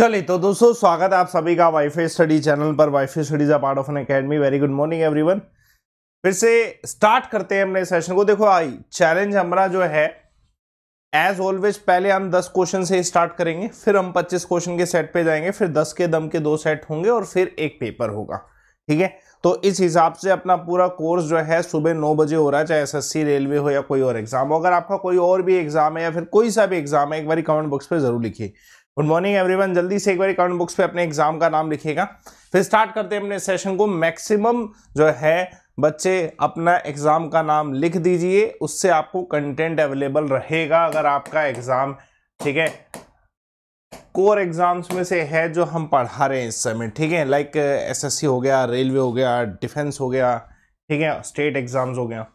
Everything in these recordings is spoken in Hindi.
चलिए तो दोस्तों स्वागत है आप सभी का वाईफाई स्टडी चैनल पर WiFi studies part of an academy very good morning everyone फिर से स्टार्ट करते हैं अपने सेशन को देखो आई चैलेंज हमारा जो है एज ऑलवेज पहले हम 10 क्वेश्चन से स्टार्ट करेंगे फिर हम 25 क्वेश्चन के सेट पे जाएंगे फिर 10 के दम के दो सेट होंगे और फिर एक पेपर होगा ठीक है तो इस हिसाब से अपना पूरा कोर्स जो है सुबह नौ बजे हो रहा है चाहे एस रेलवे हो या कोई और एग्जाम हो अगर आपका कोई और भी एग्जाम है या फिर कोई सा भी एग्जाम है एक बार कमेंट बॉक्स पर जरूर लिखिए गुड मॉर्निंग एवरीवन जल्दी से एक बार अकाउंट बुक्स पे अपने एग्जाम का नाम लिखेगा फिर स्टार्ट करते हैं अपने सेशन को मैक्सिमम जो है बच्चे अपना एग्जाम का नाम लिख दीजिए उससे आपको कंटेंट अवेलेबल रहेगा अगर आपका एग्जाम ठीक है कोर एग्जाम्स में से है जो हम पढ़ा रहे हैं इस समय ठीक है लाइक एसएससी uh, हो गया रेलवे हो गया डिफेंस हो गया ठीक है स्टेट एग्जाम्स हो गया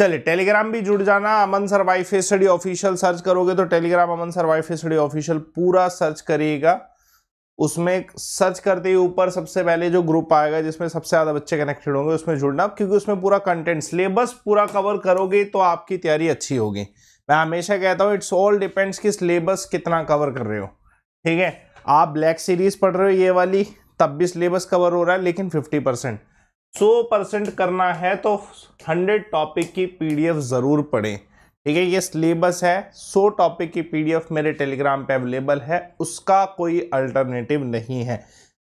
चलिए टेलीग्राम भी जुड़ जाना Aman sir wife study official search करोगे तो Telegram Aman sir wife study official पूरा सर्च करिएगा उसमें सर्च करते ही ऊपर सबसे पहले जो ग्रुप आएगा जिसमें सबसे ज़्यादा बच्चे कनेक्टेड होंगे उसमें जुड़ना क्योंकि उसमें पूरा कंटेंट सिलेबस पूरा कवर करोगे तो आपकी तैयारी अच्छी होगी मैं हमेशा कहता हूँ इट्स ऑल डिपेंड्स कि सिलेबस कितना कवर कर रहे हो ठीक है आप ब्लैक सीरीज पढ़ रहे हो ये वाली तब भी सिलेबस कवर हो रहा है लेकिन फिफ्टी परसेंट सौ परसेंट करना है तो हंड्रेड टॉपिक की पीडीएफ ज़रूर पढ़ें ठीक है ये सिलेबस है 100 टॉपिक की पीडीएफ मेरे टेलीग्राम पे अवेलेबल है उसका कोई अल्टरनेटिव नहीं है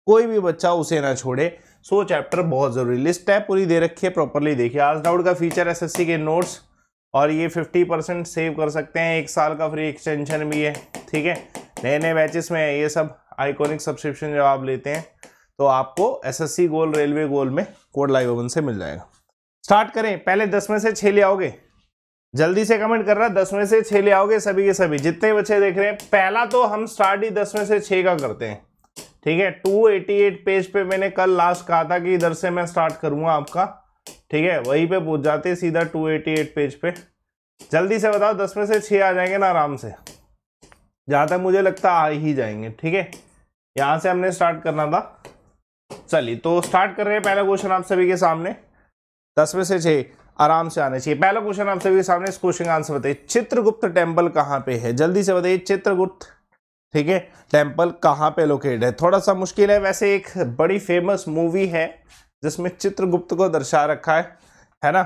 कोई भी बच्चा उसे ना छोड़े सो चैप्टर बहुत ज़रूरी लिस्ट है पूरी दे रखी है प्रॉपरली देखिए आज डाउट का फीचर एसएससी के नोट्स और ये फिफ्टी परसेंट सेव कर सकते हैं एक साल का फ्री एक्सटेंशन भी है ठीक है नए नए बैचेस में ये सब आइकॉनिक सब्सक्रिप्शन जब आप लेते हैं तो आपको एसएससी गोल रेलवे गोल में कोड लाइव ओवन से मिल जाएगा स्टार्ट करें पहले दस में से छ ले आओगे जल्दी से कमेंट कर रहा दस में से छ ले आओगे सभी के सभी जितने बच्चे देख रहे हैं पहला तो हम स्टार्ट ही दस में से छः का करते हैं ठीक है 288 पेज पे मैंने कल लास्ट कहा था कि इधर से मैं स्टार्ट करूंगा आपका ठीक है वहीं पे पहुंच जाते सीधा 288 पेज पे जल्दी से बताओ दस में से छः आ जाएंगे ना आराम से जहाँ तक मुझे लगता आ ही जाएंगे ठीक है यहाँ से हमने स्टार्ट करना था चलिए तो स्टार्ट कर रहे हैं पहला क्वेश्चन आप सभी के सामने दस में से छह आराम से आने चाहिए पहला क्वेश्चन आप सभी के सामने इस क्वेश्चन का आंसर बताइए चित्रगुप्त टेम्पल कहाँ पे है जल्दी से बताइए चित्रगुप्त ठीक है टेम्पल कहाँ पे लोकेट है थोड़ा सा मुश्किल है वैसे एक बड़ी फेमस मूवी है जिसमें चित्रगुप्त को दर्शा रखा है है ना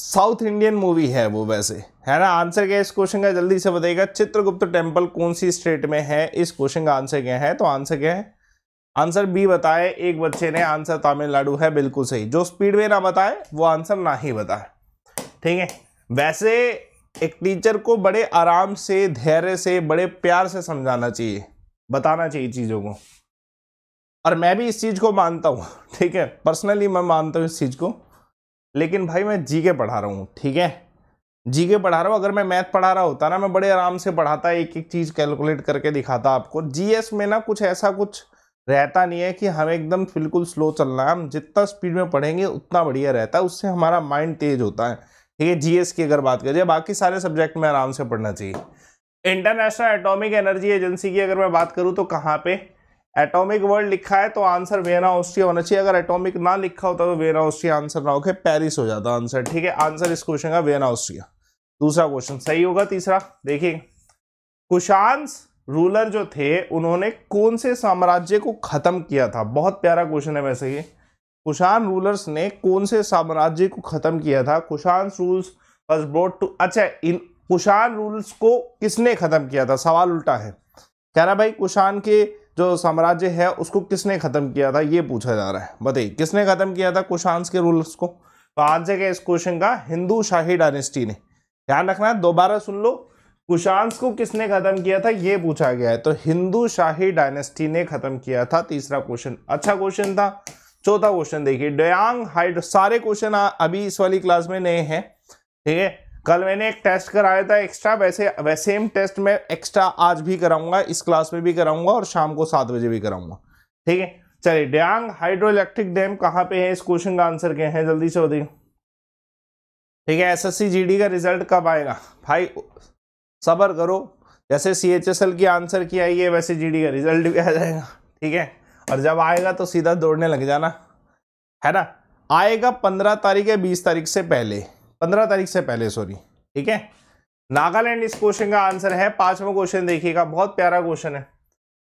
साउथ इंडियन मूवी है वो वैसे है ना आंसर क्या है इस क्वेश्चन का जल्दी से बताइएगा चित्रगुप्त टेम्पल कौन सी स्टेट में है इस क्वेश्चन का आंसर क्या है तो आंसर क्या है आंसर बी बताए एक बच्चे ने आंसर तमिलनाडु है बिल्कुल सही जो स्पीडवे ना बताए वो आंसर ना ही बताए ठीक है वैसे एक टीचर को बड़े आराम से धैर्य से बड़े प्यार से समझाना चाहिए बताना चाहिए चीज़ों को और मैं भी इस चीज़ को मानता हूँ ठीक है पर्सनली मैं मानता हूँ इस चीज़ को लेकिन भाई मैं जी के पढ़ा रहा हूँ ठीक है जी के पढ़ा रहा हूँ अगर मैं मैथ पढ़ा रहा होता ना मैं बड़े आराम से पढ़ाता एक एक चीज़ कैलकुलेट करके दिखाता आपको जीएस में ना कुछ ऐसा कुछ रहता नहीं है कि हमें एकदम बिल्कुल स्लो चलना है हम जितना स्पीड में पढ़ेंगे उतना बढ़िया रहता है उससे हमारा माइंड तेज होता है ठीक है जीएस की अगर बात करें बाकी सारे सब्जेक्ट में आराम से पढ़ना चाहिए इंटरनेशनल एटॉमिक एनर्जी एजेंसी की अगर मैं बात करूँ तो कहाँ पे एटॉमिक वर्ल्ड लिखा है तो आंसर वेना ऑस्ट्रिया होना चाहिए अगर एटॉमिक ना लिखा होता तो वेना ऑस्ट्रिया आंसर ना होके पेरिस हो जाता आंसर ठीक है आंसर इस क्वेश्चन का वेना ऑस्ट्रिया दूसरा क्वेश्चन सही होगा तीसरा देखिए कुशांश रूलर जो थे उन्होंने कौन से साम्राज्य को ख़त्म किया था बहुत प्यारा क्वेश्चन है वैसे ये कुशान रूलर्स ने कौन से साम्राज्य को ख़त्म किया था Kushan rules was broad to अच्छा इन कुशान रूल्स को किसने ख़त्म किया था सवाल उल्टा है कह रहा भाई कुशान के जो साम्राज्य है उसको किसने ख़त्म किया था ये पूछा जा रहा है बताइए किसने ख़त्म किया था कुशांस के रूलर्स को तो आंसर क्या इस क्वेश्चन का हिंदू शाही डायनेस्टी ने ध्यान रखना दोबारा सुन लो कुशांस को किसने खत्म किया था यह पूछा गया है तो हिंदू शाही डायनेस्टी ने खत्म किया था तीसरा क्वेश्चन अच्छा क्वेश्चन था चौथा क्वेश्चन देखिए डयांग हाइड सारे क्वेश्चन अभी इस वाली क्लास में नए हैं ठीक है कल मैंने एक टेस्ट कराया था एक्स्ट्रा वैसे वैसे सेम टेस्ट में एक्स्ट्रा आज भी कराऊंगा इस क्लास में भी कराऊंगा और शाम को सात बजे भी कराऊंगा ठीक है चलिए डयांग हाइड्रो इलेक्ट्रिक डैम कहाँ पे है इस क्वेश्चन का आंसर क्या है जल्दी से बताइए ठीक है एसएससी जीडी का रिजल्ट कब आएगा भाई सबर करो जैसे सी एच एस एल की आंसर की आई है वैसे जी डी का रिजल्ट भी आ जाएगा ठीक है और जब आएगा तो सीधा दौड़ने लग जाना है ना आएगा पंद्रह तारीख या बीस तारीख से पहले पंद्रह तारीख से पहले सॉरी ठीक है नागालैंड इस क्वेश्चन का आंसर है पांचवा क्वेश्चन देखिएगा बहुत प्यारा क्वेश्चन है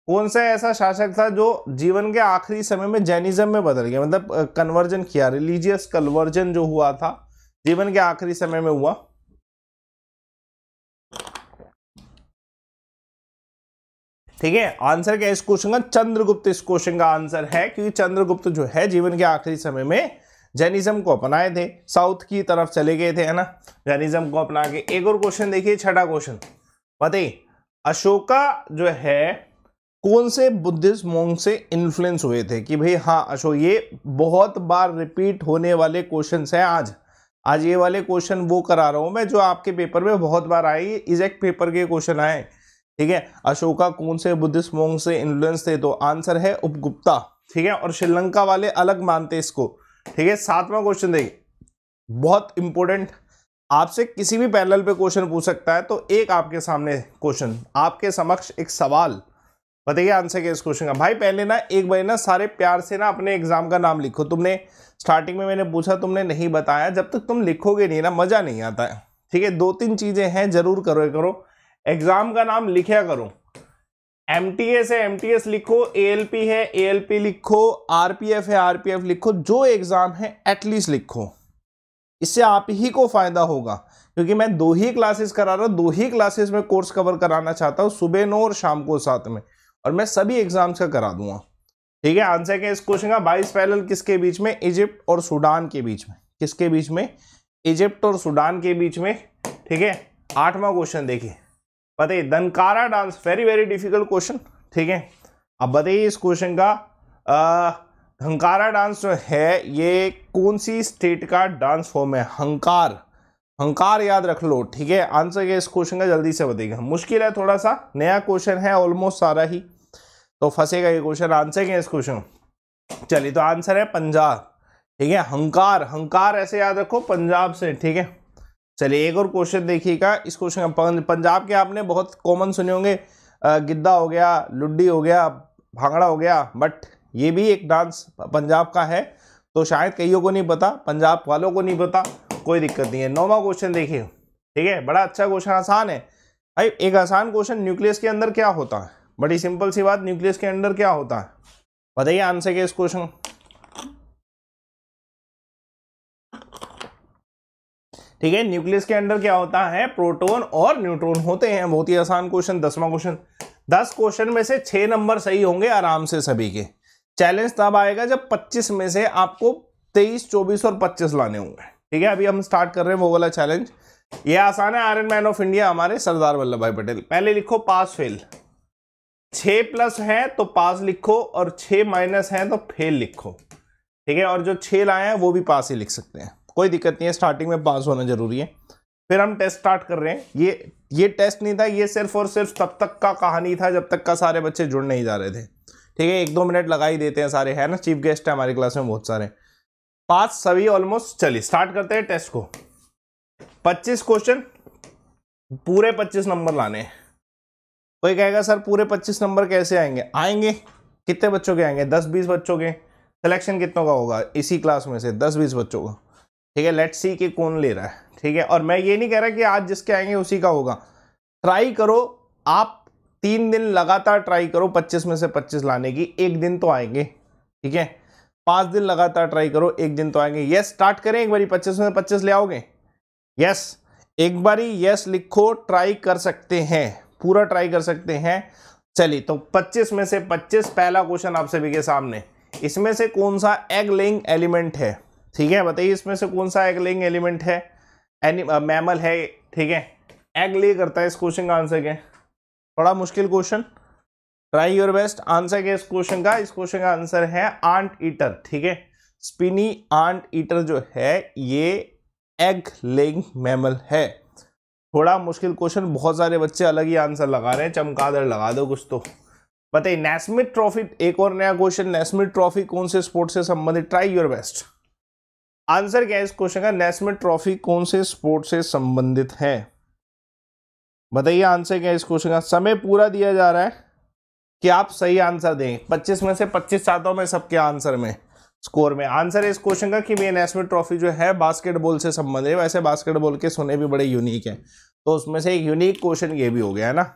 कौन सा ऐसा शासक था जो जीवन के आखिरी समय में जैनिज्म में बदल गया मतलब कन्वर्जन किया रिलीजियस कन्वर्जन जो हुआ था जीवन के आखिरी समय में हुआ ठीक है आंसर क्या इस क्वेश्चन का चंद्रगुप्त इस क्वेश्चन का आंसर है क्योंकि चंद्रगुप्त जो है जीवन के आखिरी समय में जैनिज्म को अपनाए थे साउथ की तरफ चले गए थे है ना जैनिज्म को अपना के एक और क्वेश्चन देखिए छठा क्वेश्चन बताइए अशोका जो है कौन से बुद्धिस्ट मोंग से इन्फ्लुएंस हुए थे कि भाई हाँ अशोक ये बहुत बार रिपीट होने वाले क्वेश्चन है आज आज ये वाले क्वेश्चन वो करा रहा हूँ मैं जो आपके पेपर में बहुत बार आए ये इजेक्ट पेपर के क्वेश्चन आए हैं ठीक है अशोका कौन से बुद्धिस्ट मोंग से इन्फ्लुएंस थे तो आंसर है उपगुप्ता ठीक है और श्रीलंका वाले अलग मानते इसको ठीक है सातवां क्वेश्चन देखिए बहुत इंपॉर्टेंट आपसे किसी भी पैनल पे क्वेश्चन पूछ सकता है तो एक आपके सामने क्वेश्चन आपके समक्ष एक सवाल बताइए आंसर क्या इस क्वेश्चन का भाई पहले ना एक बार ना सारे प्यार से ना अपने एग्जाम का नाम लिखो तुमने स्टार्टिंग में मैंने पूछा तुमने नहीं बताया जब तक तुम लिखोगे नहीं ना मज़ा नहीं आता है ठीक है दो तीन चीज़ें हैं जरूर करो करो एग्जाम का नाम लिखा करो एम टी एस है एम टी एस लिखो ए एल पी है ए एल पी लिखो आर पी एफ है आर पी एफ लिखो जो एग्ज़ाम है एटलीस्ट लिखो इससे आप ही को फ़ायदा होगा क्योंकि मैं दो ही क्लासेस करा रहा हूँ दो ही क्लासेस में कोर्स कवर कराना चाहता हूँ सुबह नौ और शाम को सात में और मैं सभी एग्ज़ाम्स का करा दूंगा ठीक है आंसर क्या इस क्वेश्चन का बाईस पैरल किसके बीच में इजिप्ट और सूडान के बीच में किसके बीच में इजिप्ट और सूडान के बीच में ठीक है आठवां क्वेश्चन देखिए बताइए दनकारा dance very very difficult question ठीक है अब बताइए इस क्वेश्चन का आ, हंकारा डांस जो है ये कौन सी स्टेट का डांस फॉर्म है हंकार हंकार याद रख लो ठीक है आंसर क्या इस क्वेश्चन का जल्दी से बताइएगा मुश्किल है थोड़ा सा नया क्वेश्चन है ऑलमोस्ट सारा ही तो फंसेगा ये क्वेश्चन आंसर के इस क्वेश्चन चलिए तो आंसर है पंजाब ठीक है हंकार हंकार ऐसे याद रखो पंजाब से ठीक है चलिए एक और क्वेश्चन देखिएगा इस क्वेश्चन का पंजाब के आपने बहुत कॉमन सुने होंगे गिद्दा हो गया लुड्डी हो गया भांगड़ा हो गया बट ये भी एक डांस पंजाब का है तो शायद कईयों को नहीं पता पंजाब वालों को नहीं पता कोई दिक्कत नहीं है नौवा क्वेश्चन देखिए ठीक है बड़ा अच्छा क्वेश्चन आसान है भाई एक आसान क्वेश्चन न्यूक्लियस के अंदर क्या होता है बड़ी सिंपल सी बात न्यूक्लियस के अंदर क्या होता है बताइए आंसर के इस क्वेश्चन ठीक है न्यूक्लियस के अंदर क्या होता है प्रोटोन और न्यूट्रॉन होते हैं बहुत ही आसान क्वेश्चन दसवां क्वेश्चन दस क्वेश्चन में से छः नंबर सही होंगे आराम से सभी के चैलेंज तब आएगा जब पच्चीस में से आपको तेईस चौबीस और पच्चीस लाने होंगे ठीक है अभी हम स्टार्ट कर रहे हैं वो वाला चैलेंज ये आसान है आयरन मैन ऑफ इंडिया हमारे सरदार वल्लभ भाई पटेल पहले लिखो पास फेल छ प्लस है तो पास लिखो और छ माइनस है तो फेल लिखो ठीक है और जो छ लाए हैं वो भी पास ही लिख सकते हैं कोई दिक्कत नहीं है स्टार्टिंग में पास होना जरूरी है फिर हम टेस्ट स्टार्ट कर रहे हैं ये ये टेस्ट नहीं था ये सिर्फ और सिर्फ तब तक का कहानी था जब तक का सारे बच्चे जुड़ नहीं जा रहे थे ठीक है एक दो मिनट लगा ही देते हैं सारे है ना चीफ गेस्ट है हमारी क्लास में बहुत सारे पाँच सभी ऑलमोस्ट चलिए स्टार्ट करते हैं टेस्ट को पच्चीस क्वेश्चन पूरे पच्चीस नंबर लाने कोई कहेगा सर पूरे पच्चीस नंबर कैसे आएंगे आएंगे कितने बच्चों के आएंगे दस बीस बच्चों के सिलेक्शन कितनों का होगा इसी क्लास में से दस बीस बच्चों का ठीक है लेट सी के कौन ले रहा है ठीक है और मैं ये नहीं कह रहा कि आज जिसके आएंगे उसी का होगा ट्राई करो आप तीन दिन लगातार ट्राई करो पच्चीस में से पच्चीस लाने की एक दिन तो आएंगे ठीक है पांच दिन लगातार ट्राई करो एक दिन तो आएंगे यस स्टार्ट करें एक बारी पच्चीस में पच्चीस ले आओगे यस एक बारी यस लिखो ट्राई कर सकते हैं पूरा ट्राई कर सकते हैं चलिए तो 25 में से 25 पहला क्वेश्चन आप सभी के सामने इसमें से कौन सा एग लिंग एलिमेंट है ठीक है बताइए इसमें से कौन सा एगलिंग एलिमेंट है एनि मैमल है ठीक है एग ले करता है इस क्वेश्चन का आंसर क्या थोड़ा मुश्किल question try your best answer क्या इस क्वेश्चन का इस क्वेश्चन का आंसर है आंट ईटर ठीक है स्पिनी आंट ईटर जो है ये एग लेंग मैमल है थोड़ा मुश्किल क्वेश्चन बहुत सारे बच्चे अलग ही आंसर लगा रहे हैं चमकादड़ लगा दो कुछ तो बताइए नेस्मिट ट्रॉफी एक और नया क्वेश्चन नेस्मिट ट्रॉफी कौन से स्पोर्ट से संबंधित ट्राई योर बेस्ट आंसर क्या है इस क्वेश्चन का नेशनल ट्रॉफी कौन से स्पोर्ट से संबंधित है बताइए आंसर क्या है इस क्वेश्चन का समय पूरा दिया जा रहा है कि आप सही आंसर दें 25 में से 25 चाहता हूं मैं सबके आंसर में स्कोर में आंसर है इस क्वेश्चन का कि ये नेशनल ट्रॉफी जो है बास्केटबॉल से संबंधित है वैसे बास्केटबॉल के सोने भी बड़े यूनिक हैं तो उसमें से एक यूनिक क्वेश्चन ये भी हो गया है ना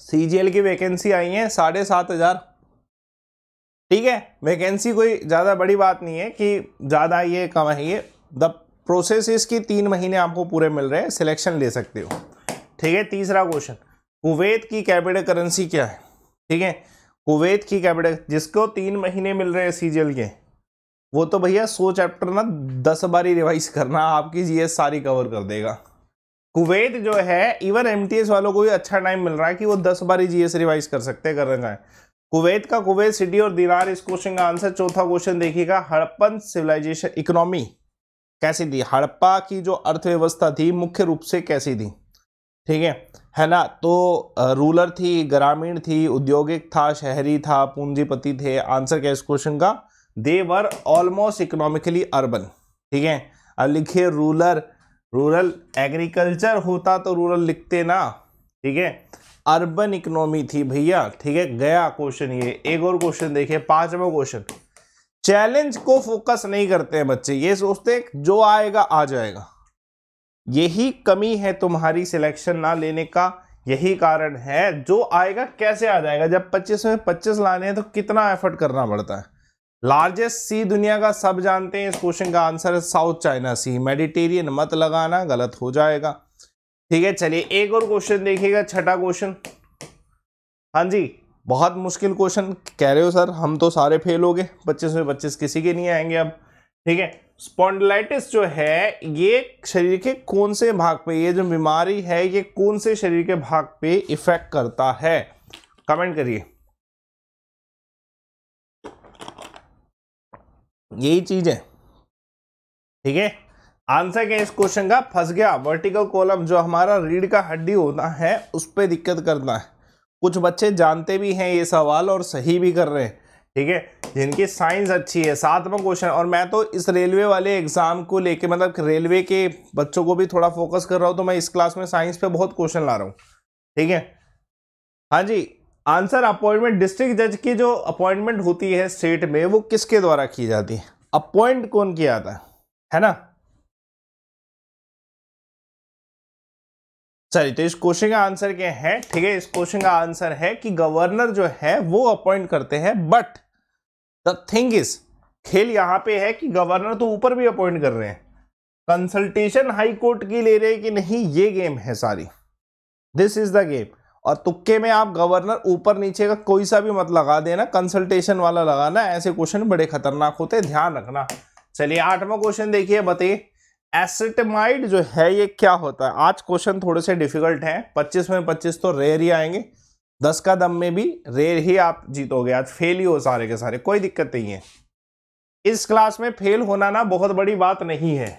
सीजीएल की वैकेंसी आई है साढ़े सात हजार ठीक है वैकेंसी कोई ज़्यादा बड़ी बात नहीं है कि ज़्यादा ये कम है ये द प्रोसेस इसकी तीन महीने आपको पूरे मिल रहे हैं सिलेक्शन ले सकते हो ठीक है तीसरा क्वेश्चन कुवैत की कैपिटल करेंसी क्या है ठीक है कुवैत की कैपिटल जिसको तीन महीने मिल रहे हैं सीजीएल के वो तो भैया सो चैप्टर ना दस बारी रिवाइज करना आपकी जीएस सारी कवर कर देगा कुवैत जो है इवन एमटीएस वालों को भी अच्छा टाइम मिल रहा है कि वो दस बारी जीएस रिवाइज कर सकते हैं करना चाहें कुवैत का कुवैत सिटी और दीनार इस क्वेश्चन का आंसर चौथा क्वेश्चन देखिएगा हड़प्पन सिविलाइजेशन इकोनॉमी कैसी थी हड़प्पा की जो अर्थव्यवस्था थी मुख्य रूप से कैसी थी ठीक है है ना तो रूलर थी ग्रामीण थी औद्योगिक था शहरी था पूंजीपति थे आंसर क्या इस क्वेश्चन का देवर ऑलमोस्ट इकोनॉमिकली अर्बन ठीक है अब लिखिए रूलर रूरल एग्रीकल्चर होता तो रूरल लिखते ना ठीक है अर्बन इकोनॉमी थी भैया ठीक है गया क्वेश्चन ये एक और क्वेश्चन देखिए पांचवा क्वेश्चन चैलेंज को फोकस नहीं करते हैं बच्चे ये सोचते हैं जो आएगा आ जाएगा यही कमी है तुम्हारी सिलेक्शन ना लेने का यही कारण है जो आएगा कैसे आ जाएगा जब 25 में 25 लाने हैं तो कितना एफर्ट करना पड़ता है लार्जेस्ट सी दुनिया का सब जानते हैं इस क्वेश्चन का आंसर है साउथ चाइना सी मेडिटेरियन मत लगाना गलत हो जाएगा ठीक है चलिए एक और क्वेश्चन देखिएगा छठा क्वेश्चन हाँ जी बहुत मुश्किल क्वेश्चन कह रहे हो सर हम तो सारे फेल हो गए पच्चीस में पच्चीस किसी के नहीं आएंगे अब ठीक है स्पॉन्डलाइटिस जो है ये शरीर के कौन से भाग पे ये जो बीमारी है ये कौन से शरीर के भाग पे इफेक्ट करता है कमेंट करिए यही चीज है ठीक है आंसर क्या इस क्वेश्चन का फंस गया वर्टिकल कॉलम जो हमारा रीढ़ का हड्डी होता है उस पर दिक्कत करना है कुछ बच्चे जानते भी हैं ये सवाल और सही भी कर रहे हैं ठीक है जिनकी साइंस अच्छी है सातवां क्वेश्चन और मैं तो इस रेलवे वाले एग्ज़ाम को लेके मतलब रेलवे के बच्चों को भी थोड़ा फोकस कर रहा हूँ तो मैं इस क्लास में साइंस पे बहुत क्वेश्चन ला रहा हूँ ठीक है हाँ जी आंसर अपॉइंटमेंट डिस्ट्रिक्ट जज की जो अपॉइंटमेंट होती है स्टेट में वो किसके द्वारा की जाती है अपॉइंट कौन किया जाता है है ना चलिए तो इस क्वेश्चन का आंसर क्या है ठीक है इस क्वेश्चन का आंसर है कि गवर्नर जो है वो अपॉइंट करते हैं बट द थिंग इज खेल यहां पे है कि गवर्नर तो ऊपर भी अपॉइंट कर रहे हैं कंसल्टेशन हाई कोर्ट की ले रहे हैं कि नहीं ये गेम है सारी दिस इज द गेम और तुक्के में आप गवर्नर ऊपर नीचे का कोई सा भी मत लगा देना कंसल्टेशन वाला लगाना ऐसे क्वेश्चन बड़े खतरनाक होते ध्यान रखना चलिए आठवां क्वेश्चन देखिए बताइए एसेटमाइड जो है ये क्या होता है आज क्वेश्चन थोड़े से डिफिकल्ट हैं 25 में 25 तो रेयर ही आएंगे 10 का दम में भी रेयर ही आप जीतोगे आज फेल ही हो सारे के सारे कोई दिक्कत नहीं है इस क्लास में फेल होना ना बहुत बड़ी बात नहीं है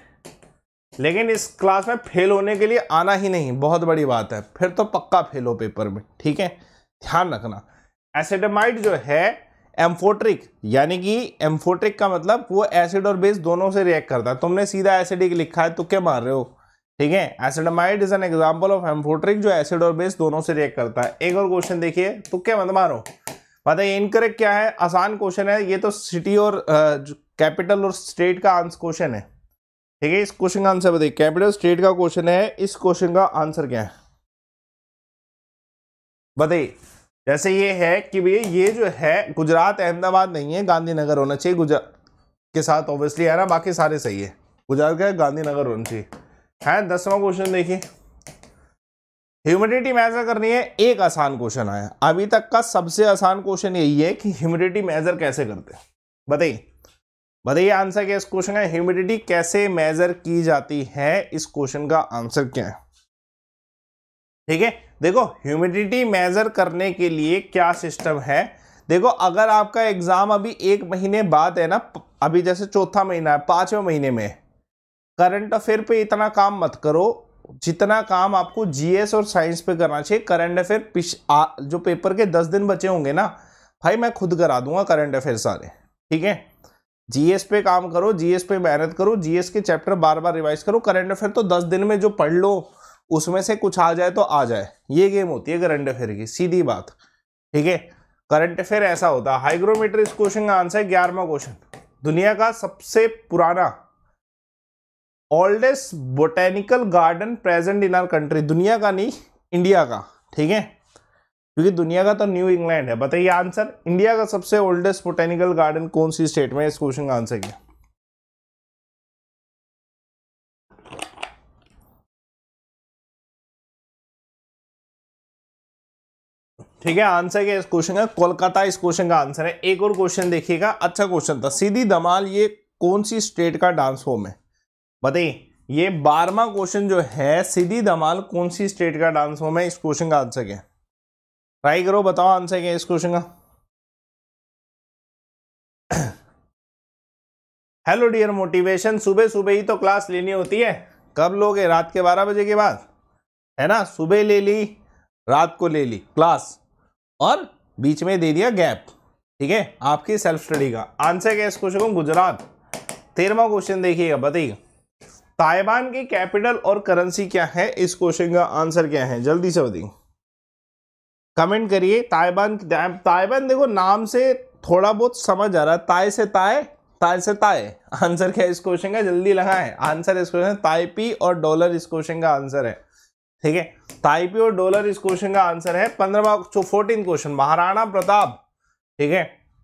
लेकिन इस क्लास में फेल होने के लिए आना ही नहीं बहुत बड़ी बात है फिर तो पक्का फेल हो पेपर में ठीक है ध्यान रखना एसेटमाइड जो है एम्फोट्रिक यानी कि एम्फोट्रिक का मतलब वो एसिड और बेस दोनों से रिएक्ट करता है तुमने सीधा एसिडिक लिखा है तो क्या मार रहे हो ठीक है acetamide is an example of amphoteric जो एसिड और बेस दोनों से रिएक्ट करता है एक और क्वेश्चन देखिए तो क्या मत मारो बताइए इनकरेक्ट क्या है आसान क्वेश्चन है ये तो सिटी और कैपिटल और स्टेट का आंसर क्वेश्चन है ठीक है इस क्वेश्चन का आंसर बताइए कैपिटल स्टेट का क्वेश्चन है इस क्वेश्चन का आंसर क्या है बताइए जैसे ये है कि भैया ये जो है गुजरात अहमदाबाद नहीं है गांधीनगर होना चाहिए गुजरात के साथ ऑब्वियसली है ना बाकी सारे सही है गुजरात का गांधीनगर होना चाहिए है दसवां क्वेश्चन देखिए ह्यूमिडिटी मेजर करनी है एक आसान क्वेश्चन आया अभी तक का सबसे आसान क्वेश्चन यही है कि ह्यूमिडिटी मेजर कैसे करते हैं बताइए बताइए आंसर क्या इस क्वेश्चन का ह्यूमिडिटी कैसे मेजर की जाती है इस क्वेश्चन का आंसर क्या है ठीक है देखो ह्यूमिडिटी मेज़र करने के लिए क्या सिस्टम है देखो अगर आपका एग्ज़ाम अभी एक महीने बाद है ना अभी जैसे चौथा महीना है पांचवें महीने में करंट अफेयर पे इतना काम मत करो जितना काम आपको जीएस और साइंस पे करना चाहिए करंट अफेयर पिछ जो पेपर के दस दिन बचे होंगे ना भाई मैं खुद करा दूंगा करंट अफेयर सारे ठीक है जीएस पे काम करो जीएस पे मेहनत करो जीएस के चैप्टर बार बार रिवाइज करो करंट अफेयर तो दस दिन में जो पढ़ लो उसमें से कुछ आ जाए तो आ जाए ये गेम होती है करंट अफेयर की सीधी बात ठीक है करंट अफेयर ऐसा होता है हाइग्रोमीटर इस क्वेश्चन का आंसर है ग्यारहवा क्वेश्चन दुनिया का सबसे पुराना oldest botanical garden present in our country दुनिया का नहीं इंडिया का ठीक है क्योंकि दुनिया का तो न्यू इंग्लैंड है बताइए आंसर इंडिया का सबसे ओल्डेस्ट बोटेनिकल गार्डन कौन सी स्टेट में इस क्वेश्चन का आंसर क्या ठीक है आंसर क्या इस क्वेश्चन का कोलकाता इस क्वेश्चन का आंसर है एक और क्वेश्चन देखिएगा अच्छा क्वेश्चन था सीधी धमाल ये कौन सी स्टेट का डांस फॉर्म है बताइए ये बारहवा क्वेश्चन जो है सीधी धमाल कौन सी स्टेट का डांस फॉर्म है इस क्वेश्चन का आंसर क्या ट्राई करो बताओ आंसर क्या इस क्वेश्चन का हेलो डियर मोटिवेशन सुबह सुबह ही तो क्लास लेनी होती है कब लोगे रात के बारह बजे के बाद है ना सुबह ले ली रात को ले ली क्लास और बीच में दे दिया गैप ठीक है आपकी सेल्फ स्टडी का आंसर क्या इस क्वेश्चन को गुजरात तेरहवा क्वेश्चन देखिएगा बताइए ताइवान की कैपिटल और करेंसी क्या है इस क्वेश्चन का आंसर क्या है जल्दी से बताइए कमेंट करिए ताइवान ताइवान देखो नाम से थोड़ा बहुत समझ आ रहा है ताय से ताय ताय से ताय आंसर क्या है इस क्वेश्चन का जल्दी लगाएं आंसर इस क्वेश्चन ताइपी और डॉलर इस क्वेश्चन का आंसर है ठीक है तो आईपीओ डॉलर इस क्वेश्चन का आंसर है पंद्रहवा फोर्टीन क्वेश्चन महाराणा प्रताप ठीक है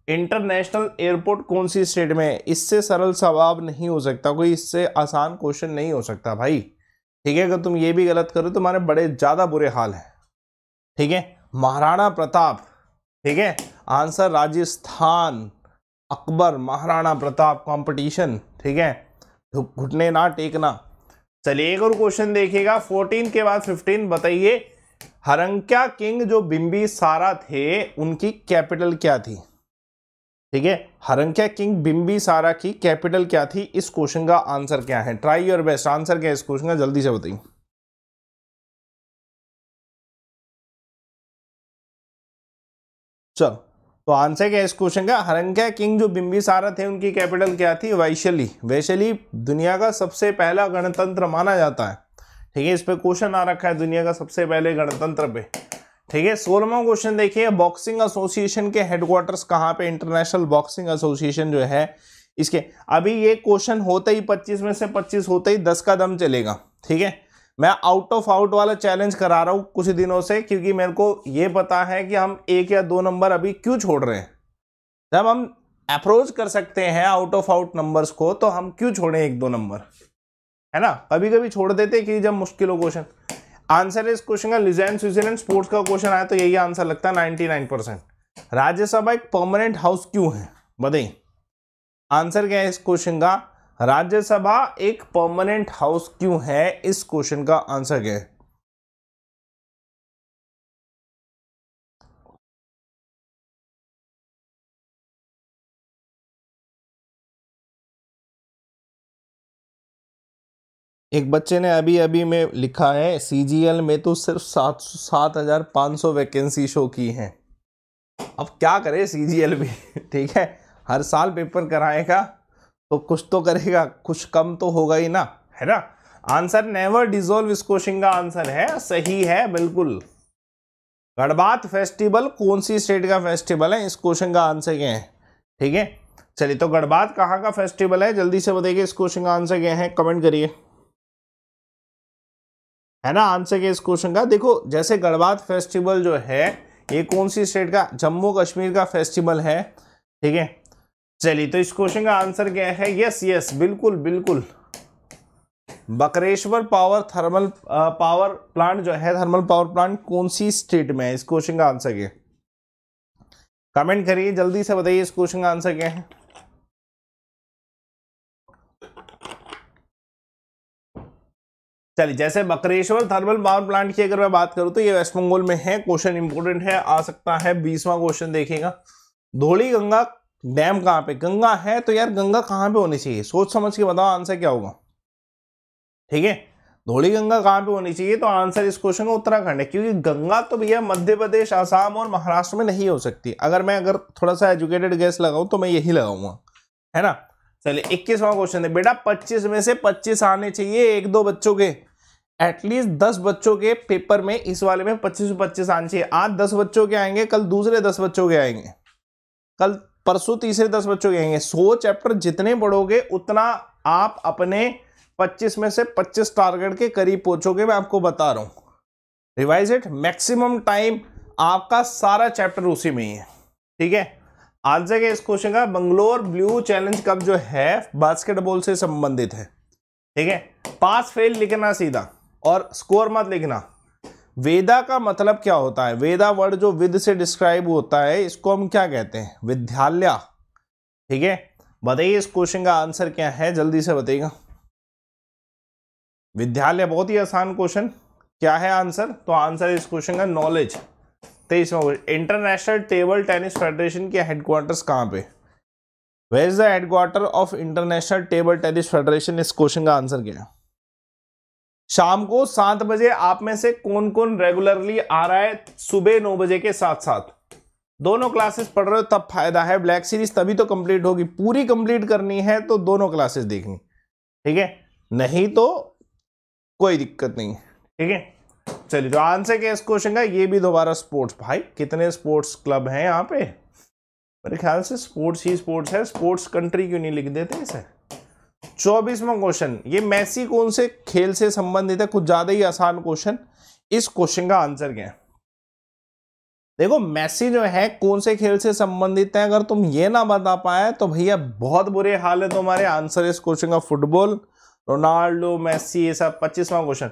इंटरनेशनल एयरपोर्ट कौन सी स्टेट में है इससे सरल सवाल नहीं हो सकता कोई इससे आसान क्वेश्चन नहीं हो सकता भाई ठीक है अगर तुम ये भी गलत करो तुम्हारे बड़े ज़्यादा बुरे हाल हैं ठीक है महाराणा प्रताप ठीक है आंसर राजस्थान अकबर महाराणा प्रताप कंपटीशन ठीक है घुटने ना टेकना चलिए एक और क्वेश्चन देखिएगा फोर्टीन के बाद फिफ्टीन बताइए हरंक्या किंग जो बिंबी सारा थे उनकी कैपिटल क्या थी ठीक है हरंक्या किंग बिंबी सारा की कैपिटल क्या थी इस क्वेश्चन का आंसर क्या है ट्राई योर बेस्ट आंसर क्या है इस क्वेश्चन का जल्दी से बताइए चलो तो आंसर क्या है इस क्वेश्चन का हरंग्या किंग जो सारा थे उनकी कैपिटल क्या थी वैशली वैशली दुनिया का सबसे पहला गणतंत्र माना जाता है ठीक है इस पर क्वेश्चन आ रखा है दुनिया का सबसे पहले गणतंत्र पे ठीक है सोलहवा क्वेश्चन देखिए बॉक्सिंग एसोसिएशन के हेडक्वार्टर्स कहाँ पे इंटरनेशनल बॉक्सिंग एसोसिएशन जो है इसके अभी ये क्वेश्चन होते ही पच्चीस में से पच्चीस होते ही दस का दम चलेगा ठीक है मैं आउट ऑफ आउट वाला चैलेंज करा रहा हूँ कुछ दिनों से क्योंकि मेरे को ये पता है कि हम एक या दो नंबर अभी क्यों छोड़ रहे हैं जब हम अप्रोच कर सकते हैं आउट ऑफ आउट नंबर्स को तो हम क्यों छोड़ें एक दो नंबर है ना कभी कभी छोड़ देते कि जब मुश्किल हो क्वेश्चन आंसर इस क्वेश्चन का लीजेंड स्विट्जरलैंड स्पोर्ट्स का क्वेश्चन आया तो यही आंसर लगता है नाइन्टी नाइन परसेंट राज्यसभा एक परमानेंट हाउस क्यों है बताइए आंसर क्या है इस क्वेश्चन का राज्यसभा एक परमानेंट हाउस क्यों है इस क्वेश्चन का आंसर क्या है एक बच्चे ने अभी अभी में लिखा है सीजीएल में तो सिर्फ सात सात हज़ार पाँच सौ वैकेंसी शो की हैं अब क्या करें सीजीएल भी ठीक है हर साल पेपर कराएगा तो कुछ तो करेगा कुछ कम तो होगा ही ना है ना आंसर नेवर डिजोल्व इस क्वेश्चन का आंसर है सही है बिल्कुल गढ़बात फेस्टिवल कौन सी स्टेट का फेस्टिवल है इस क्वेश्चन का आंसर क्या है ठीक है चलिए तो गढ़बात कहाँ का फेस्टिवल है जल्दी से बताइए इस क्वेश्चन का आंसर क्या है कमेंट करिए है ना आंसर क्या इस क्वेश्चन का देखो जैसे गढ़बात फेस्टिवल जो है ये कौन सी स्टेट का जम्मू कश्मीर का फेस्टिवल है ठीक है चलिए तो इस क्वेश्चन का आंसर क्या है यस यस बिल्कुल बिल्कुल Bakreshwar power thermal power plant जो है थर्मल पावर प्लांट कौन सी स्टेट में है इस क्वेश्चन का आंसर क्या कमेंट करिए जल्दी से बताइए इस क्वेश्चन का आंसर क्या है चलिए जैसे बकरेश्वर थर्मल पावर प्लांट की अगर मैं बात करूं तो ये वेस्ट बंगाल में है क्वेश्चन इंपोर्टेंट है आ सकता है बीसवा क्वेश्चन देखिएगा धोली गंगा डैम कहाँ पे गंगा है तो यार गंगा कहाँ पे होनी चाहिए सोच समझ के बताओ आंसर क्या होगा ठीक है धोली गंगा कहाँ पे होनी चाहिए तो आंसर इस क्वेश्चन का उत्तराखंड है क्योंकि गंगा तो भैया मध्य प्रदेश आसाम और महाराष्ट्र में नहीं हो सकती अगर मैं अगर थोड़ा सा एजुकेटेड गैस लगाऊँ तो मैं यही लगाऊंगा है ना चलिए इक्कीसवा क्वेश्चन है बेटा पच्चीस में से पच्चीस आने चाहिए एक दो बच्चों के एटलीस्ट दस बच्चों के पेपर में इस वाले में पच्चीस पच्चीस आने चाहिए आज दस बच्चों के आएंगे कल दूसरे दस बच्चों के आएंगे कल परसों तीसरे दस बच्चों के आएंगे सो चैप्टर जितने बढ़ोगे उतना आप अपने पच्चीस में से पच्चीस टारगेट के करीब पहुंचोगे मैं आपको बता रहा हूँ रिवाइज इट मैक्सिमम टाइम आपका सारा चैप्टर उसी में ही है ठीक है आज जगह इस क्वेश्चन का बंगलोर ब्लू चैलेंज कप जो है बास्केटबॉल से संबंधित है ठीक है पास फेल लिखना सीधा और स्कोर मत लिखना वेदा का मतलब क्या होता है वेदा वर्ड जो विद से डिस्क्राइब होता है इसको हम क्या कहते हैं विद्यालय ठीक है बताइए इस क्वेश्चन का आंसर क्या है जल्दी से बताइएगा विद्यालय बहुत ही आसान क्वेश्चन क्या है आंसर तो आंसर इस क्वेश्चन का नॉलेज तेईसवा इंटरनेशनल टेबल टेनिस फेडरेशन के हेडक्वार्टर्स कहाँ पे where is the headquarter of international table tennis federation इस क्वेश्चन का आंसर क्या है शाम को सात बजे आप में से कौन कौन रेगुलरली आ रहा है सुबह नौ बजे के साथ साथ दोनों क्लासेस पढ़ रहे हो तब फायदा है ब्लैक सीरीज तभी तो कंप्लीट होगी पूरी कंप्लीट करनी है तो दोनों क्लासेस देखनी ठीक है नहीं तो कोई दिक्कत नहीं ठीक है चलिए तो आंसर क्या इस क्वेश्चन का ये भी दोबारा स्पोर्ट्स भाई कितने स्पोर्ट्स क्लब हैं यहाँ पे मेरे ख्याल से स्पोर्ट्स ही स्पोर्ट्स है स्पोर्ट्स कंट्री क्यों नहीं लिख देते इसे चौबीसवा क्वेश्चन ये मैसी कौन से खेल से संबंधित है कुछ ज्यादा ही आसान क्वेश्चन इस क्वेश्चन का आंसर क्या है देखो मैसी जो है कौन से खेल से संबंधित है अगर तुम ये ना बता पाए तो भैया बहुत बुरे हाल है तुम्हारे आंसर इस क्वेश्चन का फुटबॉल रोनाल्डो मैसी ये सब पच्चीसवा क्वेश्चन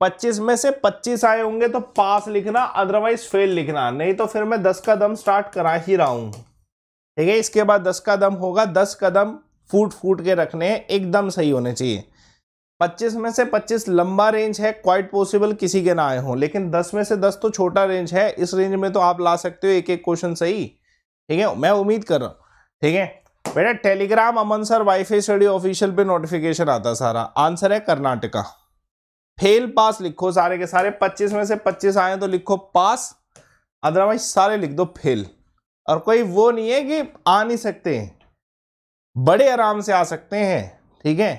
पच्चीस में से पच्चीस आए होंगे तो पास लिखना अदरवाइज फेल लिखना नहीं तो फिर मैं दस का दम स्टार्ट करा ही रहा हूं ठीक है इसके बाद दस का दम होगा दस कदम फूट फूट के रखने एकदम सही होने चाहिए 25 में से 25 लंबा रेंज है क्वाइट पॉसिबल किसी के ना आए हों लेकिन 10 में से 10 तो छोटा रेंज है इस रेंज में तो आप ला सकते हो एक एक क्वेश्चन सही ठीक है मैं उम्मीद कर रहा हूँ ठीक है बेटा Telegram Aman sir WiFi study official पे नोटिफिकेशन आता सारा आंसर है कर्नाटका फेल पास लिखो सारे के सारे पच्चीस में से पच्चीस आए तो लिखो पास अदरवाइज सारे लिख दो फेल और कोई वो नहीं है कि आ नहीं सकते हैं बड़े आराम से आ सकते हैं ठीक है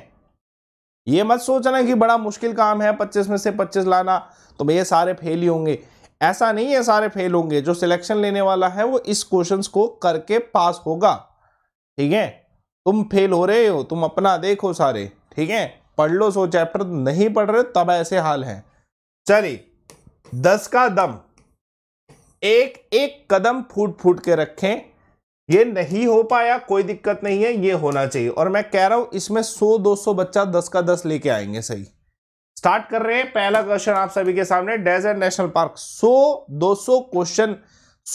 ये मत सोचना कि बड़ा मुश्किल काम है पच्चीस में से पच्चीस लाना तो भैया सारे फेल ही होंगे ऐसा नहीं है सारे फेल होंगे जो सिलेक्शन लेने वाला है वो इस क्वेश्चंस को करके पास होगा ठीक है तुम फेल हो रहे हो तुम अपना देखो सारे ठीक है पढ़ लो सो चैप्टर नहीं पढ़ रहे तब ऐसे हाल है चलिए दस का दम एक एक कदम फूट फूट के रखें ये नहीं हो पाया कोई दिक्कत नहीं है ये होना चाहिए और मैं कह रहा हूं इसमें 100-200 बच्चा 10 का 10 लेके आएंगे सही स्टार्ट कर रहे हैं पहला क्वेश्चन आप सभी के सामने डेजर्ट नेशनल पार्क 100-200 क्वेश्चन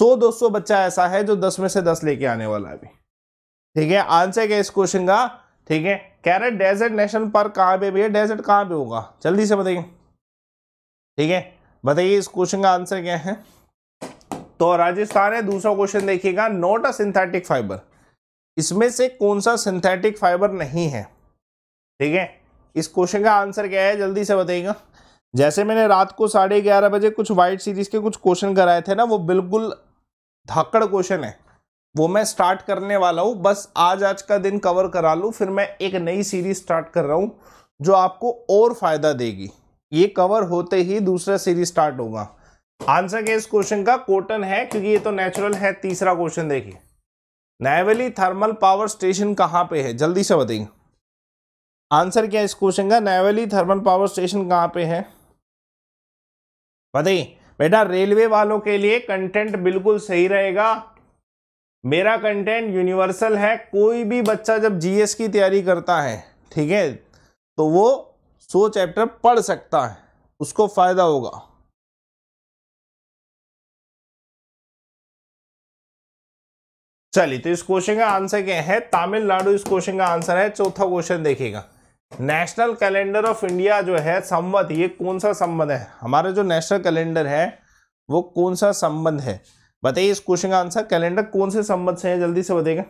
100-200 बच्चा ऐसा है जो 10 में से 10 लेके आने वाला है अभी ठीक है आंसर क्या इस क्वेश्चन का ठीक है कह रहे डेजर्ट नेशनल पार्क कहाँ पे भैया डेजर्ट कहाँ पे होगा जल्दी से बताइए ठीक है बताइए इस क्वेश्चन का आंसर क्या है तो राजस्थान है दूसरा क्वेश्चन देखिएगा नॉट अ सिंथेटिक फाइबर इसमें से कौन सा सिंथेटिक फाइबर नहीं है ठीक है इस क्वेश्चन का आंसर क्या है जल्दी से बताइएगा जैसे मैंने रात को साढ़े ग्यारह बजे कुछ वाइट सीरीज के कुछ क्वेश्चन कराए थे ना वो बिल्कुल धाकड़ क्वेश्चन है वो मैं स्टार्ट करने वाला हूँ बस आज आज का दिन कवर करा लूँ फिर मैं एक नई सीरीज स्टार्ट कर रहा हूँ जो आपको और फायदा देगी ये कवर होते ही दूसरा सीरीज स्टार्ट होगा आंसर क्या इस क्वेश्चन का कोटन है क्योंकि ये तो नेचुरल है तीसरा क्वेश्चन देखिए नायवली थर्मल पावर स्टेशन कहाँ पे है जल्दी से बताइए आंसर क्या इस क्वेश्चन का नायवली थर्मल पावर स्टेशन कहाँ पे है बताइए बेटा रेलवे वालों के लिए कंटेंट बिल्कुल सही रहेगा मेरा कंटेंट यूनिवर्सल है कोई भी बच्चा जब जीएस की तैयारी करता है ठीक है तो वो सो चैप्टर पढ़ सकता है उसको फ़ायदा होगा चलिए तो इस क्वेश्चन का आंसर क्या है तमिलनाडु इस क्वेश्चन का आंसर है चौथा क्वेश्चन देखिएगा नेशनल कैलेंडर ऑफ इंडिया जो है संबंध ये कौन सा संबंध है हमारा जो नेशनल कैलेंडर है वो कौन सा संबंध है बताइए इस क्वेश्चन का आंसर कैलेंडर कौन से संबंध से है जल्दी से बताइएगा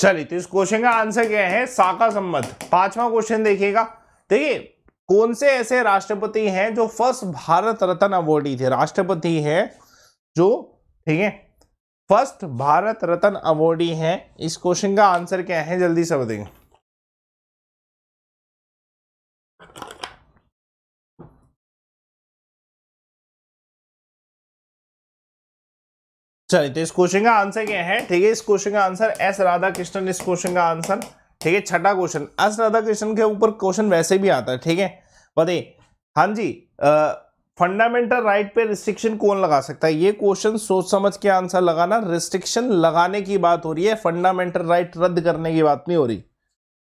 चलिए तो इस क्वेश्चन का आंसर क्या है साका संबंध पांचवा क्वेश्चन देखिएगा देखिए कौन से ऐसे राष्ट्रपति हैं जो फर्स्ट भारत रत्न अवॉर्डी थे राष्ट्रपति है जो ठीक है फर्स्ट भारत रत्न अवॉर्डी हैं इस क्वेश्चन का आंसर क्या है जल्दी से बताएंगे चलिए तो इस क्वेश्चन का आंसर क्या है ठीक है इस क्वेश्चन का आंसर एस राधा कृष्णन इस क्वेश्चन का आंसर ठीक है छठा क्वेश्चन एस राधा कृष्णन के ऊपर क्वेश्चन वैसे भी आता है ठीक है बताइए हाँ जी फंडामेंटल राइट पे रिस्ट्रिक्शन कौन लगा सकता है ये क्वेश्चन सोच समझ के आंसर लगाना रिस्ट्रिक्शन लगाने की बात हो रही है फंडामेंटल राइट रद्द करने की बात नहीं हो रही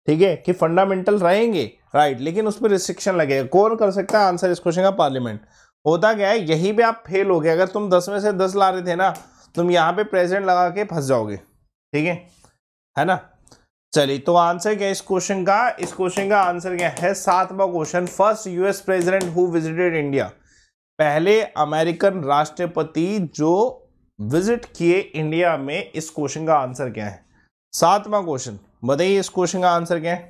ठीक है कि फंडामेंटल रहेंगे राइट लेकिन उस पर रिस्ट्रिक्शन लगेगा कौन कर सकता है आंसर इस क्वेश्चन का पार्लियामेंट होता क्या है यही पे आप फेल हो गए अगर तुम दस में से दस ला रहे थे ना तुम यहाँ पे प्रेजेंट लगा के फंस जाओगे ठीक है है ना चलिए तो आंसर क्या है इस क्वेश्चन का इस क्वेश्चन का आंसर क्या है सातवां question first US president who visited India पहले अमेरिकन राष्ट्रपति जो विजिट किए इंडिया में इस क्वेश्चन का आंसर क्या है सातवां क्वेश्चन बताइए इस क्वेश्चन का आंसर क्या है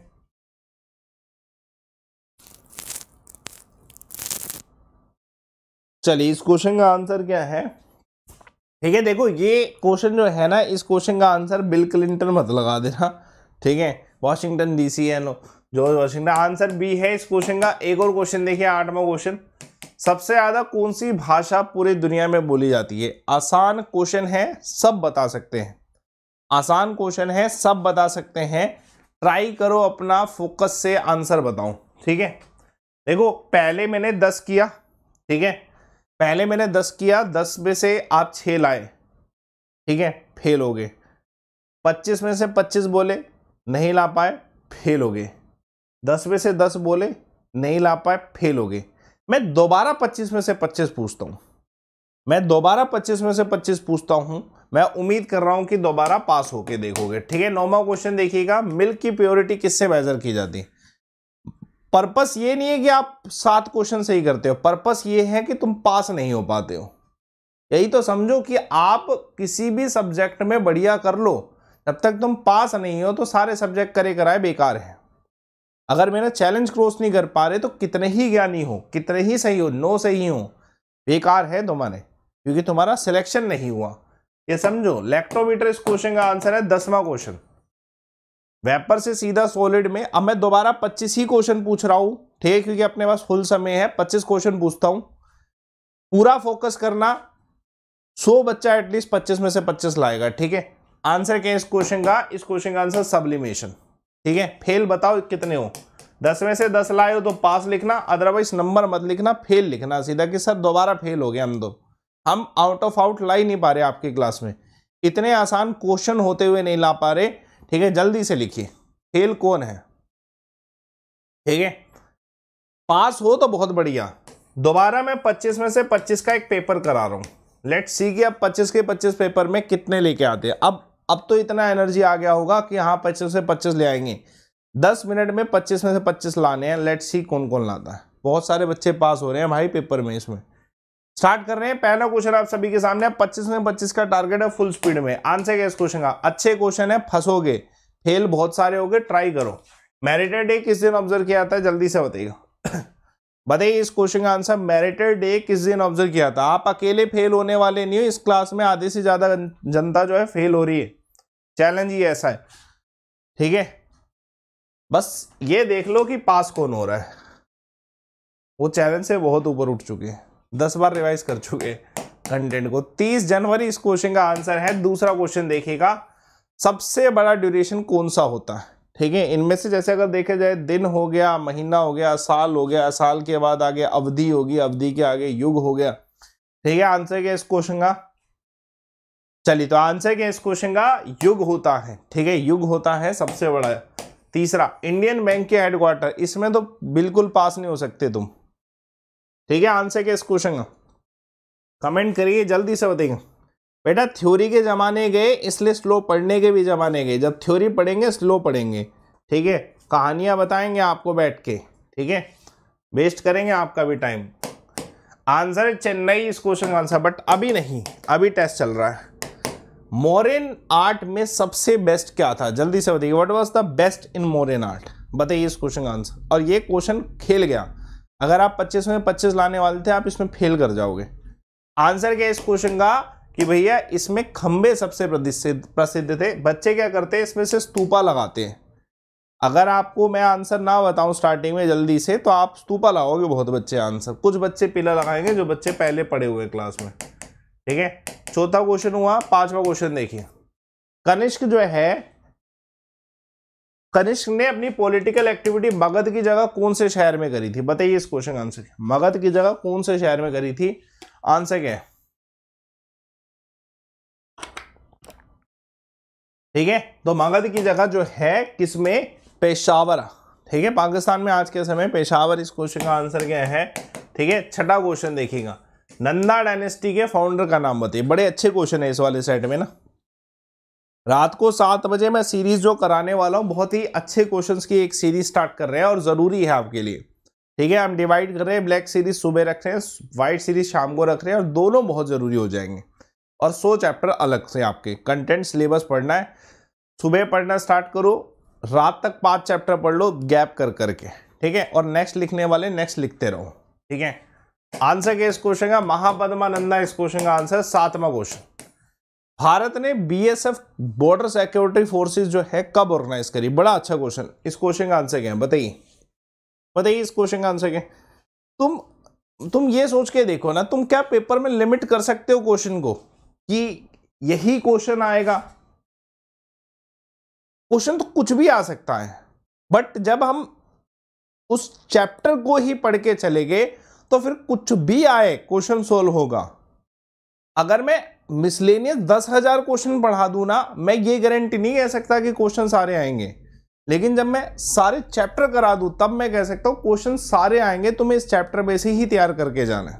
चलिए इस क्वेश्चन का आंसर क्या है ठीक है देखो ये क्वेश्चन जो है ना इस क्वेश्चन का आंसर बिल क्लिंटन मत लगा देना ठीक है वॉशिंगटन डीसी है no George Washington answer B है इस क्वेश्चन का एक और क्वेश्चन देखिए आठवां क्वेश्चन सबसे ज़्यादा कौन सी भाषा पूरी दुनिया में बोली जाती है आसान क्वेश्चन है सब बता सकते हैं आसान क्वेश्चन है सब बता सकते हैं ट्राई करो अपना फोकस से आंसर बताओ ठीक है देखो पहले मैंने दस किया ठीक है पहले मैंने दस किया दस में से आप छः लाए ठीक है फेल हो गए पच्चीस में से पच्चीस बोले नहीं ला पाए फेल हो गए दस में से दस बोले नहीं ला पाए फेल हो गए मैं दोबारा पच्चीस में से पच्चीस पूछता हूँ मैं दोबारा पच्चीस में से पच्चीस पूछता हूँ मैं उम्मीद कर रहा हूँ कि दोबारा पास होके देखोगे ठीक है नौवा क्वेश्चन देखिएगा मिल्क की प्योरिटी किससे मेजर की जाती है पर्पस ये नहीं है कि आप सात क्वेश्चन सही करते हो पर्पस ये है कि तुम पास नहीं हो पाते हो यही तो समझो कि आप किसी भी सब्जेक्ट में बढ़िया कर लो जब तक तुम पास नहीं हो तो सारे सब्जेक्ट करे कराए बेकार हैं अगर मेरा चैलेंज क्रॉस नहीं कर पा रहे तो कितने ही ज्ञानी हो कितने ही सही हो नो सही हो बेकार है तुम्हारे क्योंकि तुम्हारा सिलेक्शन नहीं हुआ ये समझो लैक्टोमीटर इस क्वेश्चन का आंसर है दसवां क्वेश्चन वेपर से सीधा सॉलिड में अब मैं दोबारा 25 ही क्वेश्चन पूछ रहा हूं ठीक है क्योंकि अपने पास फुल समय है 25 क्वेश्चन पूछता हूँ पूरा फोकस करना 100 बच्चा एटलीस्ट 25 में से 25 लाएगा ठीक है आंसर क्या है इस क्वेश्चन का इस क्वेश्चन का आंसर सबलिमेशन ठीक है फेल बताओ कितने हो दस में से दस लाए हो तो पास लिखना अदरवाइज नंबर मत लिखना फेल लिखना सीधा कि सर दोबारा फेल हो गया हम दो तो। हम आउट ऑफ आउट ला ही नहीं पा रहे आपके क्लास में इतने आसान क्वेश्चन होते हुए नहीं ला पा रहे ठीक है जल्दी से लिखिए फेल कौन है ठीक है पास हो तो बहुत बढ़िया दोबारा मैं 25 में से 25 का एक पेपर करा रहा हूँ लेट सी कि अब 25 के 25 पेपर में कितने लेके आते हैं अब अब तो इतना एनर्जी आ गया होगा कि हाँ 25 से 25 ले आएंगे 10 मिनट में 25 में से 25 लाने हैं लेट सी कौन कौन लाता है बहुत सारे बच्चे पास हो रहे हैं भाई पेपर में इसमें स्टार्ट कर रहे हैं पहला क्वेश्चन आप सभी के सामने पच्चीस में पच्चीस का टारगेट है फुल स्पीड में आंसर क्या इस क्वेश्चन का अच्छे क्वेश्चन है फंसोगे फेल बहुत सारे हो गए ट्राई करो मैरिटेड डे किस दिन ऑब्जर्व किया जाता है जल्दी से बताइएगा बताइए इस क्वेश्चन का आंसर मैरिटेड डे किस दिन ऑब्जर्व किया था आप अकेले फेल होने वाले नहीं हो इस क्लास में आधे से ज़्यादा जनता जो है फेल हो रही है चैलेंज ही ऐसा है ठीक है बस ये देख लो कि पास कौन हो रहा है वो चैलेंज से बहुत ऊपर उठ चुके हैं दस बार रिवाइज कर चुके कंटेंट को तीस जनवरी इस क्वेश्चन का आंसर है दूसरा क्वेश्चन देखिएगा सबसे बड़ा ड्यूरेशन कौन सा होता है ठीक है इनमें से जैसे अगर देखा जाए दिन हो गया महीना हो गया साल हो गया साल के बाद आगे अवधि होगी अवधि के आगे युग हो गया ठीक है आंसर क्या इस क्वेश्चन का चलिए तो आंसर क्या इस क्वेश्चन का युग होता है ठीक है युग होता है सबसे बड़ा तीसरा इंडियन बैंक के हेडक्वार्टर इसमें तो बिल्कुल पास नहीं हो सकते तुम ठीक है आंसर क्या इस क्वेश्चन का कमेंट करिए जल्दी से बताइए बेटा थ्योरी के ज़माने गए इसलिए स्लो पढ़ने के भी ज़माने गए जब थ्योरी पढ़ेंगे स्लो पढ़ेंगे ठीक है कहानियाँ बताएंगे आपको बैठ के ठीक है वेस्ट करेंगे आपका भी टाइम आंसर चेन्नई इस क्वेश्चन का आंसर बट अभी नहीं अभी टेस्ट चल रहा है मॉरन आर्ट में सबसे बेस्ट क्या था जल्दी से बताइए what was the best in modern art बताइए इस क्वेश्चन का आंसर और ये क्वेश्चन खेल गया अगर आप पच्चीस में पच्चीस लाने वाले थे आप इसमें फेल कर जाओगे आंसर क्या है इस क्वेश्चन का कि भैया इसमें खंबे सबसे प्रसिद्ध प्रसिद्ध थे बच्चे क्या करते हैं इसमें से स्तूपा लगाते हैं अगर आपको मैं आंसर ना बताऊं स्टार्टिंग में जल्दी से तो आप स्तूपा लगाओगे बहुत बच्चे आंसर कुछ बच्चे पीला लगाएंगे जो बच्चे पहले पढ़े हुए क्लास में ठीक है चौथा क्वेश्चन हुआ पांचवा क्वेश्चन देखिए कनिष्क जो है कनिष्क ने अपनी पॉलिटिकल एक्टिविटी मगध की जगह कौन से शहर में करी थी बताइए इस क्वेश्चन का आंसर मगध की जगह कौन से शहर में करी थी आंसर क्या है ठीक है तो मगध की जगह जो है किसमें पेशावर ठीक है पाकिस्तान में आज के समय पेशावर इस क्वेश्चन का आंसर क्या है ठीक है छठा क्वेश्चन देखिएगा नंदा डायनेस्टी के फाउंडर का नाम बताइए बड़े अच्छे क्वेश्चन है इस वाले सेट में ना रात को सात बजे मैं सीरीज जो कराने वाला हूँ बहुत ही अच्छे क्वेश्चन की एक सीरीज स्टार्ट कर रहे हैं और ज़रूरी है आपके लिए ठीक है हम डिवाइड कर रहे हैं ब्लैक सीरीज सुबह रख रहे हैं वाइट सीरीज शाम को रख रहे हैं और दोनों बहुत ज़रूरी हो जाएंगे और सो चैप्टर अलग से आपके कंटेंट सिलेबस पढ़ना है सुबह पढ़ना स्टार्ट करो रात तक पाँच चैप्टर पढ़ लो गैप कर करके ठीक है और नेक्स्ट लिखने वाले नेक्स्ट लिखते रहो ठीक है आंसर के इस क्वेश्चन का महापद्मानंदा इस क्वेश्चन का आंसर सातवां क्वेश्चन भारत ने बीएसएफ बॉर्डर सिक्योरिटी फोर्सेस जो है कब ऑर्गेनाइज करी बड़ा अच्छा क्वेश्चन इस क्वेश्चन का आंसर क्या है बताइए बताइए इस क्वेश्चन का आंसर क्या तुम तुम ये सोच के देखो ना तुम क्या पेपर में लिमिट कर सकते हो क्वेश्चन को कि यही क्वेश्चन आएगा क्वेश्चन तो कुछ भी आ सकता है बट जब हम उस चैप्टर को ही पढ़ के चले गए तो फिर कुछ भी आए क्वेश्चन सोल्व होगा अगर मैं मिसलेनियस दस हजार क्वेश्चन पढ़ा दूँ ना मैं ये गारंटी नहीं कह सकता कि क्वेश्चन सारे आएंगे लेकिन जब मैं सारे चैप्टर करा दूँ तब मैं कह सकता हूँ क्वेश्चन सारे आएंगे तुम्हें तो इस चैप्टर में से ही तैयार करके जाना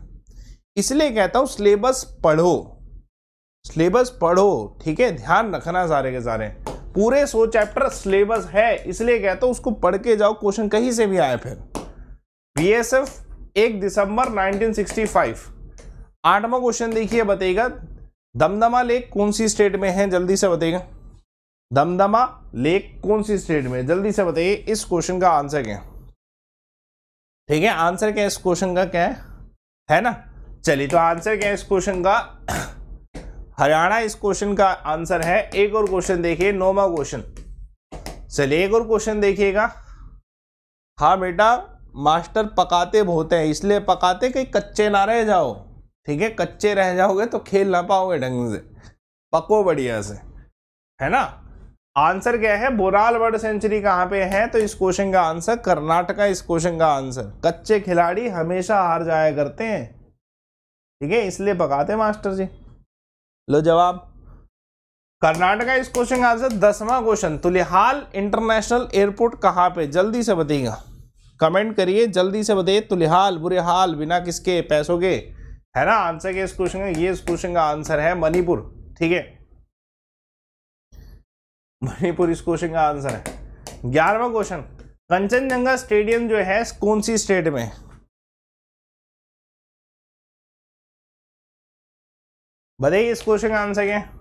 इसलिए कहता हूँ सिलेबस पढ़ो सिलेबस पढ़ो ठीक है ध्यान रखना सारे के सारे पूरे सो चैप्टर सिलेबस है इसलिए कहता हूँ उसको पढ़ के जाओ क्वेश्चन कहीं से भी आए फिर बीएसएफ एक दिसंबर 1965 आठवा क्वेश्चन देखिए बताइएगा दमदमा लेक कौन सी स्टेट में है जल्दी से बताइएगा दमदमा लेक कौन सी स्टेट में जल्दी से बताइए इस क्वेश्चन का आंसर क्या ठीक है आंसर क्या इस क्वेश्चन का क्या है है ना चलिए तो आंसर क्या है इस क्वेश्चन का हरियाणा इस क्वेश्चन का आंसर है एक और क्वेश्चन देखिए नोमा क्वेश्चन चलिए एक और क्वेश्चन देखिएगा हाँ बेटा मास्टर पकाते बहुत हैं इसलिए पकाते कहीं कच्चे ना रह जाओ ठीक है कच्चे रह जाओगे तो खेल ना पाओगे ढंग से पको बढ़िया से है ना आंसर क्या है बोराल वर्ड सेंचुरी कहाँ पे है तो इस क्वेश्चन का आंसर कर्नाटका इस क्वेश्चन का आंसर कच्चे खिलाड़ी हमेशा हार जाया करते हैं ठीक है इसलिए पकाते मास्टर जी लो जवाब कर्नाटका इस क्वेश्चन का आंसर दसवां क्वेश्चन तुलिहाल इंटरनेशनल एयरपोर्ट कहाँ पे जल्दी से बताइएगा कमेंट करिए जल्दी से बताइए तुलिहाल बुरे हाल बिना किसके पैसों के है ना आंसर क्या इस क्वेश्चन का ये इस क्वेश्चन का आंसर है मणिपुर ठीक है मणिपुर इस क्वेश्चन का आंसर है ग्यारहवा क्वेश्चन कंचनजंगा स्टेडियम जो है कौन सी स्टेट में बताइए इस क्वेश्चन का आंसर क्या है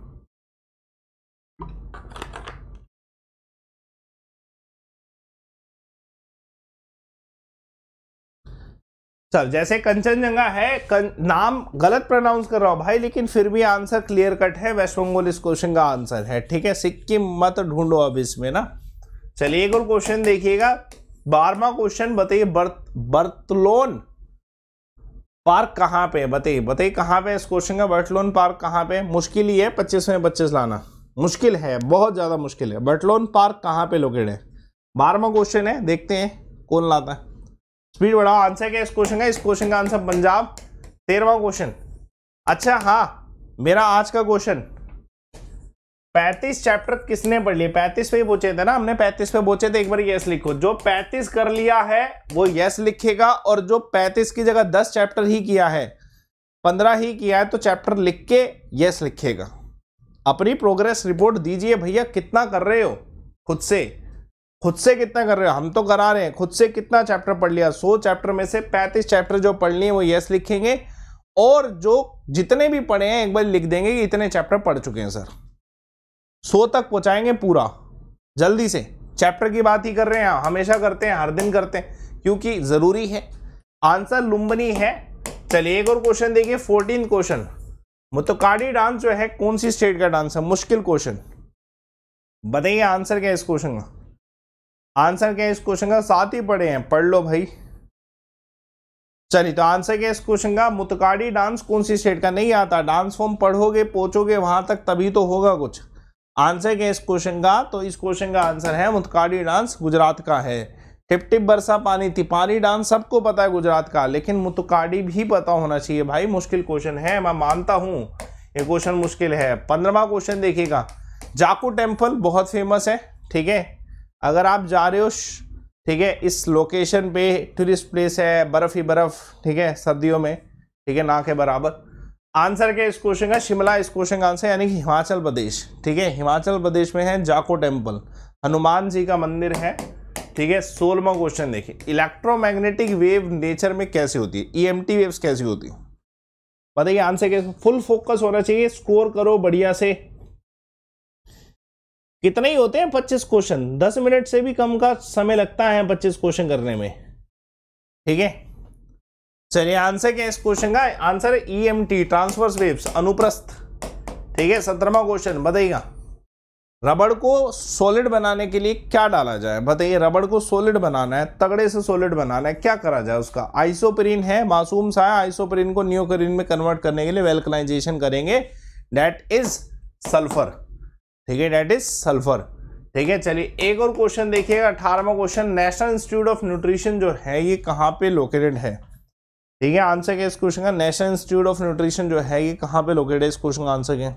चल जैसे कंचनजंगा है कं, नाम गलत प्रोनाउंस कर रहा हूँ भाई लेकिन फिर भी आंसर क्लियर कट है वेस्ट बंगाल इस क्वेश्चन का आंसर है ठीक है सिक्किम मत ढूंढो अब इसमें ना चलिए एक और क्वेश्चन देखिएगा बारहवा क्वेश्चन बताइए बर्त बर्तलोन पार्क कहाँ पे बताइए बताइए कहाँ पे इस क्वेश्चन का बर्टलोन पार्क कहाँ पे मुश्किल ही है पच्चीस में पच्चीस लाना मुश्किल है बहुत ज़्यादा मुश्किल है बर्टलोन पार्क कहाँ पे लोकेट है बारहवा क्वेश्चन है देखते हैं कौन लाता है स्पीड बढ़ाओ आंसर क्या इस क्वेश्चन का इस क्वेश्चन का आंसर पंजाब तेरहवा क्वेश्चन अच्छा हाँ मेरा आज का क्वेश्चन पैंतीस चैप्टर किसने पढ़ लिए पैंतीस पे पूछे थे ना हमने पैंतीस पे पूछे थे एक बार यस लिखो जो पैंतीस कर लिया है वो यस लिखेगा और जो पैंतीस की जगह दस चैप्टर ही किया है पंद्रह ही किया है तो चैप्टर लिख के यस लिखेगा अपनी प्रोग्रेस रिपोर्ट दीजिए भैया कितना कर रहे हो खुद से खुद से कितना कर रहे हो हम तो करा रहे हैं खुद से कितना चैप्टर पढ़ लिया सौ चैप्टर में से पैंतीस चैप्टर जो पढ़ लिए वो यस लिखेंगे और जो जितने भी पढ़े हैं एक बार लिख देंगे कि इतने चैप्टर पढ़ चुके हैं सर सौ तक पहुँचाएंगे पूरा जल्दी से चैप्टर की बात ही कर रहे हैं हमेशा करते हैं हर दिन करते हैं क्योंकि ज़रूरी है आंसर लुम्बनी है चलिए एक और क्वेश्चन देखिए फोर्टीन क्वेश्चन मुतकाडी डांस जो है कौन सी स्टेट का डांस है मुश्किल क्वेश्चन बताइए आंसर क्या है इस क्वेश्चन का आंसर क्या है इस क्वेश्चन का साथ ही पढ़े हैं पढ़ लो भाई चलिए तो आंसर क्या है इस क्वेश्चन का मुतकाडी डांस कौन सी स्टेट का नहीं आता डांस फॉर्म पढ़ोगे पहुंचोगे वहां तक तभी तो होगा कुछ आंसर क्या है इस क्वेश्चन का तो इस क्वेश्चन का आंसर है मुतकाडी डांस गुजरात का है टिप टिप बरसा पानी तिपानी डांस सबको पता है गुजरात का लेकिन मुतकाडी भी पता होना चाहिए भाई मुश्किल क्वेश्चन है मैं मानता हूँ ये क्वेश्चन मुश्किल है पंद्रवा क्वेश्चन देखिएगा जाकू टेम्पल बहुत फेमस है ठीक है अगर आप जा रहे हो ठीक है इस लोकेशन पे टूरिस्ट प्लेस है बर्फ़ ही बर्फ़ ठीक है सर्दियों में ठीक है ना के बराबर आंसर क्या इस क्वेश्चन का शिमला इस क्वेश्चन का आंसर यानी कि हिमाचल प्रदेश ठीक है हिमाचल प्रदेश में है जाको टेम्पल हनुमान जी का मंदिर है ठीक है सोलवा क्वेश्चन देखिए इलेक्ट्रोमैग्नेटिक वेव नेचर में कैसे होती है ई वेव्स कैसी होती है बताइए आंसर कैसे फुल फोकस होना चाहिए स्कोर करो बढ़िया से कितने ही होते हैं पच्चीस क्वेश्चन दस मिनट से भी कम का समय लगता है पच्चीस क्वेश्चन करने में ठीक है चलिए आंसर क्या है इस क्वेश्चन का आंसर है E M T transverse waves अनुप्रस्थ ठीक है सत्रहवा क्वेश्चन बताइएगा रबड़ को सॉलिड बनाने के लिए क्या डाला जाए बताइए रबड़ को सॉलिड बनाना है तगड़े से सॉलिड बनाना है क्या करा जाए उसका आइसोप्रीन है मासूम सा है आइसोप्रीन को न्यूक्रीन में कन्वर्ट करने के लिए वेल्कनाइजेशन करेंगे डैट इज सल्फर ठीक है डेट इज सल्फर ठीक है चलिए एक और क्वेश्चन देखिएगा अठारहवा question national institute of nutrition जो है ये कहाँ पे लोकेटेड है ठीक है आंसर क्या इस क्वेश्चन का नेशनल इंस्टीट्यूट ऑफ न्यूट्रिशन जो है ये कहाँ पे लोकेटेड है इस क्वेश्चन का आंसर क्या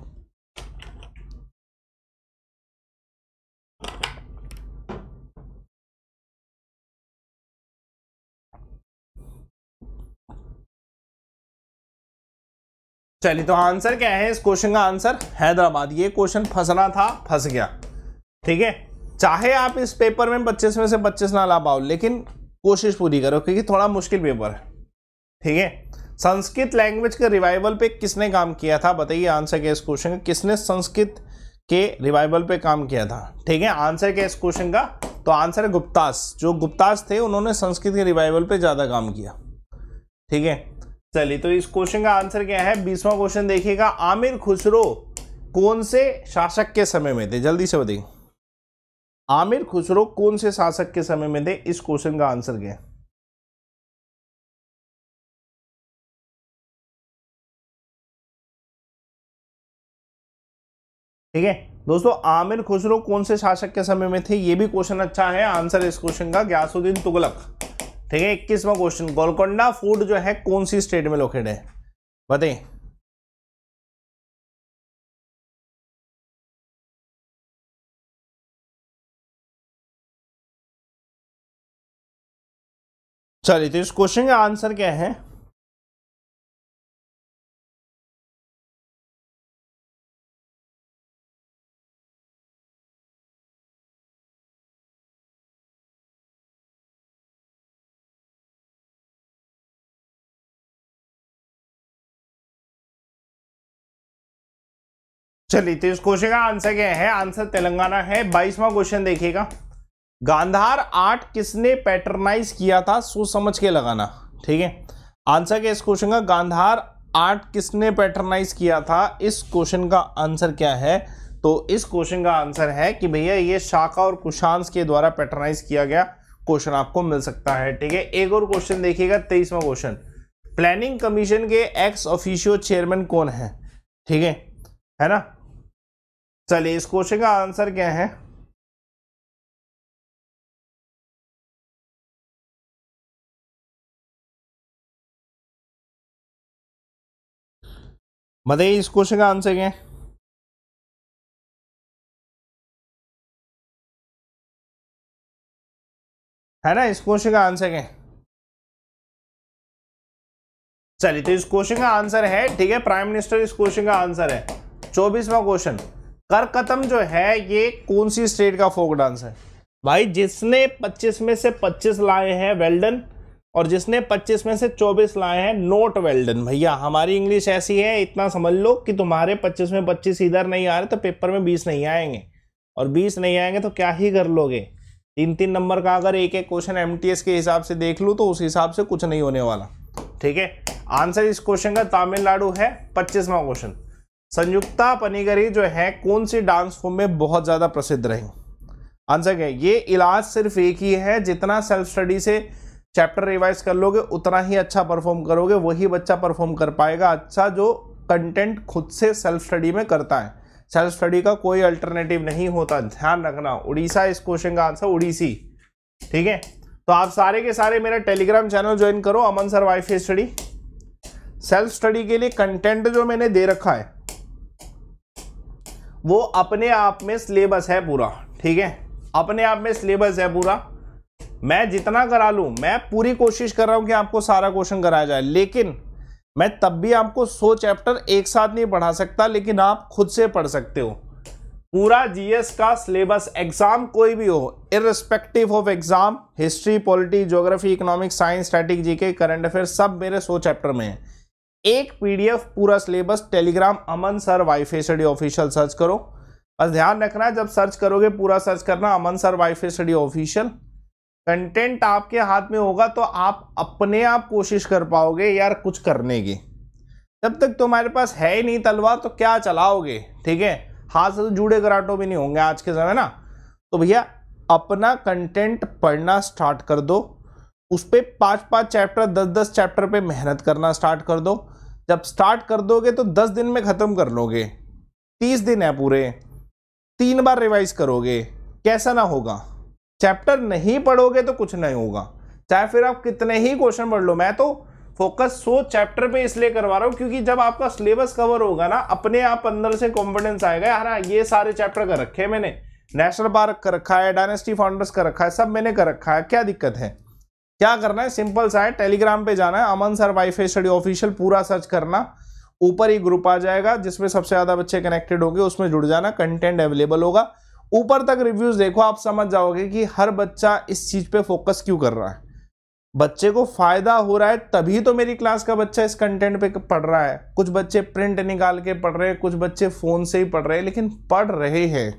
चलिए तो आंसर क्या है इस क्वेश्चन का आंसर हैदराबाद ये क्वेश्चन फंसना था फंस गया ठीक है चाहे आप इस पेपर में पच्चीस में से पच्चीस ना ला पाओ लेकिन कोशिश पूरी करो क्योंकि थोड़ा मुश्किल पेपर है ठीक है संस्कृत लैंग्वेज के रिवाइवल पे किसने काम किया था बताइए आंसर क्या इस क्वेश्चन का किसने संस्कृत के रिवाइवल पे काम किया था ठीक है आंसर क्या इस क्वेश्चन का तो आंसर है गुप्तास जो गुप्तास थे उन्होंने संस्कृत के रिवाइवल पे ज़्यादा काम किया ठीक है चलिए तो इस क्वेश्चन का आंसर क्या है बीसवा क्वेश्चन देखिएगा आमिर खुसरो कौन से शासक के समय में थे जल्दी से बताइए आमिर खुसरो कौन से शासक के समय में थे इस क्वेश्चन का आंसर क्या है ठीक है दोस्तों आमिर खुसरो कौन से शासक के समय में थे ये भी क्वेश्चन अच्छा है आंसर इस क्वेश्चन का ग्यासुद्दीन तुगलक ठीक है इक्कीसवा क्वेश्चन गोलकोंडा फोर्ट जो है कौन सी स्टेट में लोकेट है बताइए चलिए तो इस क्वेश्चन का आंसर क्या है चलिए तो इस क्वेश्चन का आंसर क्या है आंसर तेलंगाना है बाईसवा क्वेश्चन देखिएगा गांधार आर्ट किसने पैटर्नाइज किया था सोच समझ के लगाना ठीक है आंसर क्या इस क्वेश्चन का गांधार आर्ट किसने पैटर्नाइज किया था इस क्वेश्चन का आंसर क्या है तो इस क्वेश्चन का आंसर है कि भैया ये शाखा और कुशांश के द्वारा पैटर्नाइज किया गया क्वेश्चन आपको मिल सकता है ठीक है एक और क्वेश्चन देखिएगा तेईसवा क्वेश्चन प्लानिंग कमीशन के एक्स ऑफिशियो चेयरमैन कौन है ठीक है है ना चलिए इस क्वेश्चन का आंसर क्या है बताइए इस क्वेश्चन का आंसर क्या है है ना इस क्वेश्चन का आंसर क्या है चलिए तो इस क्वेश्चन का आंसर है ठीक है प्राइम मिनिस्टर इस क्वेश्चन का आंसर है चौबीसवा क्वेश्चन करकतम जो है ये कौन सी स्टेट का फोक डांस है भाई जिसने 25 में से 25 लाए हैं वेल्डन और जिसने 25 में से 24 लाए हैं नोट वेल्डन भैया हमारी इंग्लिश ऐसी है इतना समझ लो कि तुम्हारे 25 में 25 इधर नहीं आ रहे तो पेपर में 20 नहीं आएंगे और 20 नहीं आएंगे तो क्या ही कर लोगे तीन तीन नंबर का अगर एक एक क्वेश्चन एम के हिसाब से देख लूँ तो उस हिसाब से कुछ नहीं होने वाला ठीक है आंसर इस क्वेश्चन का तमिलनाडु है पच्चीसवा क्वेश्चन संयुक्ता पनीगरी जो है कौन सी डांस फॉर्म में बहुत ज़्यादा प्रसिद्ध रही आंसर क्या ये इलाज सिर्फ एक ही है जितना सेल्फ स्टडी से चैप्टर रिवाइज कर लोगे उतना ही अच्छा परफॉर्म करोगे वही बच्चा परफॉर्म कर पाएगा अच्छा जो कंटेंट खुद से सेल्फ स्टडी में करता है सेल्फ स्टडी का कोई अल्टरनेटिव नहीं होता ध्यान रखना उड़ीसा इस क्वेश्चन का आंसर उड़ीसी ठीक है तो आप सारे के सारे मेरा टेलीग्राम चैनल ज्वाइन करो Aman sir wife study self study के लिए कंटेंट जो मैंने दे रखा है वो अपने आप में सिलेबस है पूरा ठीक है अपने आप में सिलेबस है पूरा मैं जितना करा लूँ मैं पूरी कोशिश कर रहा हूँ कि आपको सारा क्वेश्चन कराया जाए लेकिन मैं तब भी आपको सो चैप्टर एक साथ नहीं पढ़ा सकता लेकिन आप खुद से पढ़ सकते हो पूरा जीएस का सिलेबस एग्जाम कोई भी हो irrespective of exam history polity geography economics science static GK current affair सब मेरे सो चैप्टर में है एक पीडीएफ पूरा syllabus Telegram Aman sir wifi study official search करो बस ध्यान रखना है जब सर्च करोगे पूरा सर्च करना Aman sir wifi study official content आपके हाथ में होगा तो आप अपने आप कोशिश कर पाओगे यार कुछ करने की जब तक तुम्हारे पास है ही नहीं तलवार तो क्या चलाओगे ठीक है हाथ से तो जुड़े कराटो भी नहीं होंगे आज के समय ना तो भैया अपना कंटेंट पढ़ना स्टार्ट कर दो उस पर पाँच पाँच चैप्टर दस दस चैप्टर पे मेहनत करना स्टार्ट कर दो जब स्टार्ट कर दोगे तो दस दिन में ख़त्म कर लोगे तीस दिन है पूरे तीन बार रिवाइज करोगे कैसा ना होगा चैप्टर नहीं पढ़ोगे तो कुछ नहीं होगा चाहे फिर आप कितने ही क्वेश्चन पढ़ लो मैं तो फोकस सो चैप्टर पे इसलिए करवा रहा हूँ क्योंकि जब आपका सिलेबस कवर होगा ना अपने आप अंदर से कॉन्फिडेंस आएगा यार हाँ, ये सारे चैप्टर कर रखे हैं मैंने नेशनल पार्क कर रखा है डायनेस्टी फाउंडर्स कर रखा है सब मैंने कर रखा है क्या दिक्कत है क्या करना है सिंपल सा है टेलीग्राम पे जाना है Aman sir wifi study official पूरा सर्च करना ऊपर ही ग्रुप आ जाएगा जिसमें सबसे ज़्यादा बच्चे कनेक्टेड होंगे उसमें जुड़ जाना कंटेंट अवेलेबल होगा ऊपर तक रिव्यूज़ देखो आप समझ जाओगे कि हर बच्चा इस चीज़ पे फोकस क्यों कर रहा है बच्चे को फ़ायदा हो रहा है तभी तो मेरी क्लास का बच्चा इस कंटेंट पे पढ़ रहा है कुछ बच्चे प्रिंट निकाल के पढ़ रहे हैं कुछ बच्चे फ़ोन से ही पढ़ रहे हैं लेकिन पढ़ रहे हैं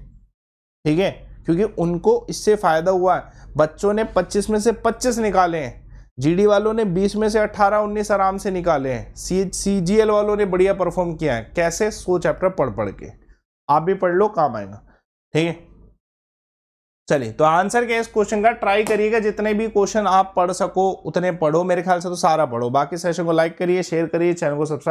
ठीक है क्योंकि उनको इससे फ़ायदा हुआ है बच्चों ने 25 में से 25 निकाले हैं जीडी वालों ने 20 में से 18 19 आराम से निकाले हैं सी सी जी एल वालों ने बढ़िया परफॉर्म किया है कैसे सो चैप्टर पढ़ पढ़ के आप भी पढ़ लो काम आएगा ठीक है चलिए तो आंसर क्या है इस क्वेश्चन का ट्राई करिएगा जितने भी क्वेश्चन आप पढ़ सको उतने पढ़ो मेरे ख्याल से तो सारा पढ़ो बाकी सेशन को लाइक करिए शेयर करिए चैनल को सब्सक्राइब